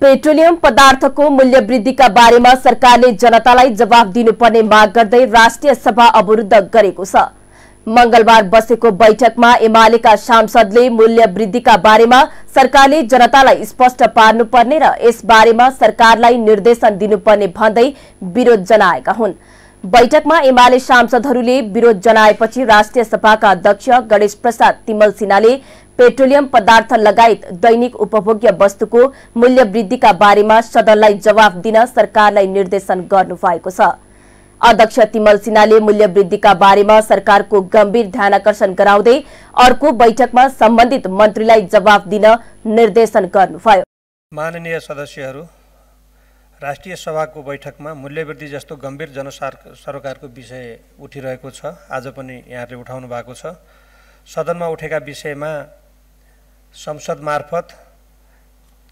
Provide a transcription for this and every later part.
petroleum पदार्थको मूल्य वृद्धिका बारेमा सरकारले जनतालाई जवाब दिनुपर्ने माग गर्दै राष्ट्रिय सभा अवरुद्ध गरेको छ मंगलबार बसेको बैठकमा एमालेका सांसदले मूल्य वृद्धिका बारेमा सरकारले जनतालाई स्पष्ट पार्नुपर्ने र यस बारेमा सरकारलाई निर्देशन दिनुपर्ने भन्दै विरोध जनाएका हुन् बैठकमा एमाले सांसदहरूले विरोध जनाएपछि राष्ट्रिय सभाका अध्यक्ष गणेश प्रसाद तिमल सिन्हाले पेट्रोलियम पदार्थ लगायत दैनिक उपभोग्य वस्तुको मूल्य वृद्धिका बारेमा सदनलाई जवाफ दिन सरकारलाई निर्देशन गर्नु छ अध्यक्ष तिमल सिन्हाले मूल्य वृद्धिका बारेमा सरकारको गम्भीर ध्यानकर्षण गराउँदै अर्को बैठकमा सम्बन्धित मन्त्रीलाई जवाब दिन निर्देशन गर्नुभयो माननीय सदस्यहरू राष्ट्रिय सभाको बैठकमा मूल्यवृद्धि जस्तो गम्भीर जनसार सरकारको विषय उठिरहेको छ आज पनि यहाँले उठाउनु भएको छ सदनमा उठेका विषयमा संसद मार्फत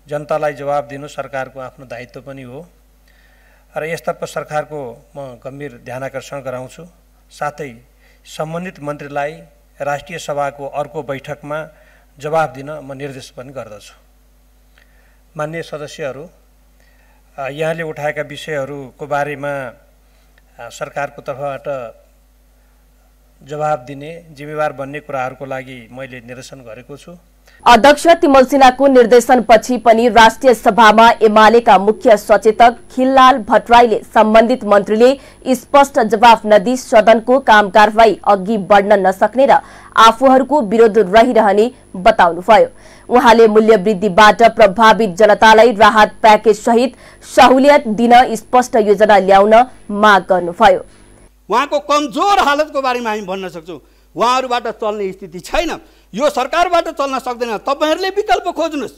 जनतालाई जवाब दिनु सरकारको आफ्नो दायित्व पनि हो र यसतर्फ सरकारको म गम्भीर ध्यान आकर्षण गराउँछु साथै सम्बन्धित मन्त्रीलाई राष्ट्रिय सभाको अर्को बैठकमा जवाब दिन म निर्देश पनि गर्दछु मान्य सदस्यहरू यहाँले उठाएका विषयहरूको बारेमा सरकारको तर्फबाट जवाब दिने जिम्मेवार बन्ने कुराहरूको लागि मैले निर्देशन गरेको छु अध्यक्ष तिमल सिन्हाको निर्देशनपछि पनि राष्ट्रिय सभामा एमालेका मुख्य सचेतक खिललाल भट्टराईले सम्बन्धित मन्त्रीले स्पष्ट जवाफ नदी सदनको काम कारवाही अघि बढ्न नसक्ने र आफूहरूको विरोध रहिरहने बताउनुभयो उहाँले मूल्यवृद्धिबाट प्रभावित जनतालाई राहत प्याकेज सहित सहुलियत दिन स्पष्ट योजना ल्याउन माग गर्नुभयो उहाँको कमजोर हालतको बारेमा हामी भन्न सक्छौँ उहाँहरूबाट चल्ने स्थिति छैन यो सरकारबाट चल्न सक्दैन तपाईँहरूले विकल्प खोज्नुहोस्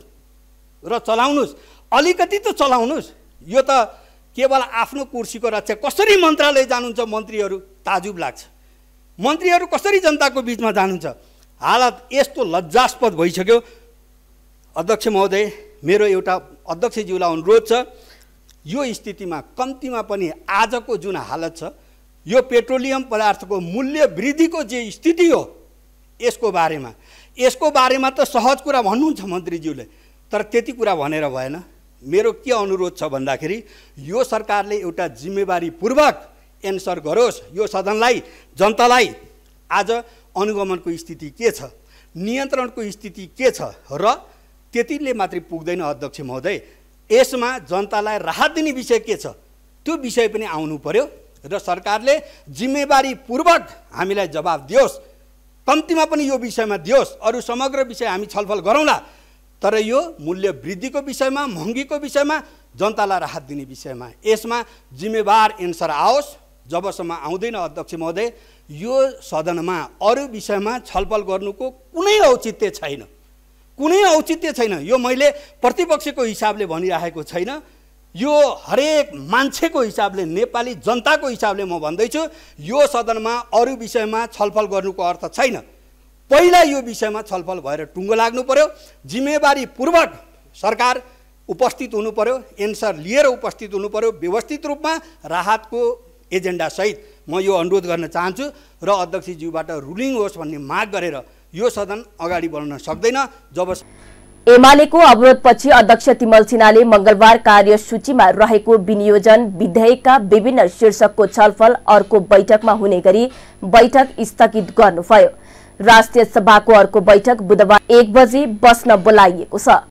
र चलाउनुहोस् अलिकति त चलाउनुहोस् यो त केवल आफ्नो कुर्सीको रक्षा कसरी मन्त्रालय जानुहुन्छ मन्त्रीहरू ताजुब लाग्छ मन्त्रीहरू कसरी जनताको बिचमा जानुहुन्छ हालत यस्तो लज्जास्पद भइसक्यो अध्यक्ष महोदय मेरो एउटा अध्यक्षज्यूलाई अनुरोध छ यो स्थितिमा कम्तीमा पनि आजको जुन हालत छ यो पेट्रोलियम पदार्थको मूल्य वृद्धिको जे स्थिति हो यसको बारेमा यसको बारेमा त सहज कुरा भन्नुहुन्छ मन्त्रीज्यूले तर त्यति कुरा भनेर भएन मेरो के अनुरोध छ भन्दाखेरि यो सरकारले एउटा जिम्मेवारीपूर्वक एन्सर गरोस् यो सदनलाई जनतालाई आज अनुगमनको स्थिति के छ नियन्त्रणको स्थिति के छ र त्यतिले मात्रै पुग्दैन अध्यक्ष महोदय यसमा जनतालाई राहत दिने विषय के छ त्यो विषय पनि आउनु पर्यो र सरकारले जिम्मेवारीपूर्वक हामीलाई जवाब दियोस् कम्तीमा पनि यो विषयमा दियोस् अरू समग्र विषय हामी छलफल गरौँला तर यो मूल्य वृद्धिको विषयमा महँगीको विषयमा जनतालाई राहत दिने विषयमा यसमा जिम्मेवार एन्सर आओस् जबसम्म आउँदैन अध्यक्ष महोदय यो सदनमा अरू विषयमा छलफल गर्नुको कुनै औचित्य छैन कुनै औचित्य छैन यो मैले प्रतिपक्षको हिसाबले भनिराखेको छैन यो हरेक मान्छेको हिसाबले नेपाली जनताको हिसाबले म भन्दैछु यो सदनमा अरू विषयमा छलफल गर्नुको अर्थ छैन पहिला यो विषयमा छलफल भएर टुङ्गो लाग्नु पर्यो जिम्मेवारीपूर्वक सरकार उपस्थित हुनु पर्यो एन्सर लिएर उपस्थित हुनु पर्यो व्यवस्थित रूपमा राहतको एजेन्डासहित म यो अनुरोध गर्न चाहन्छु र अध्यक्षज्यूबाट रुलिङ होस् भन्ने माग गरेर यो सदन अगाडि बढ्न सक्दैन जब एमालेको अवरोधपछि अध्यक्ष तिमल सिन्हाले मंगलबार कार्यसूचीमा रहेको विनियोजन विधेयकका विभिन्न शीर्षकको छलफल अर्को बैठकमा हुने गरी बैठक स्थगित गर्नुभयो राष्ट्रिय सभाको अर्को बैठक बुधबार एक बजे बस्न बोलाइएको छ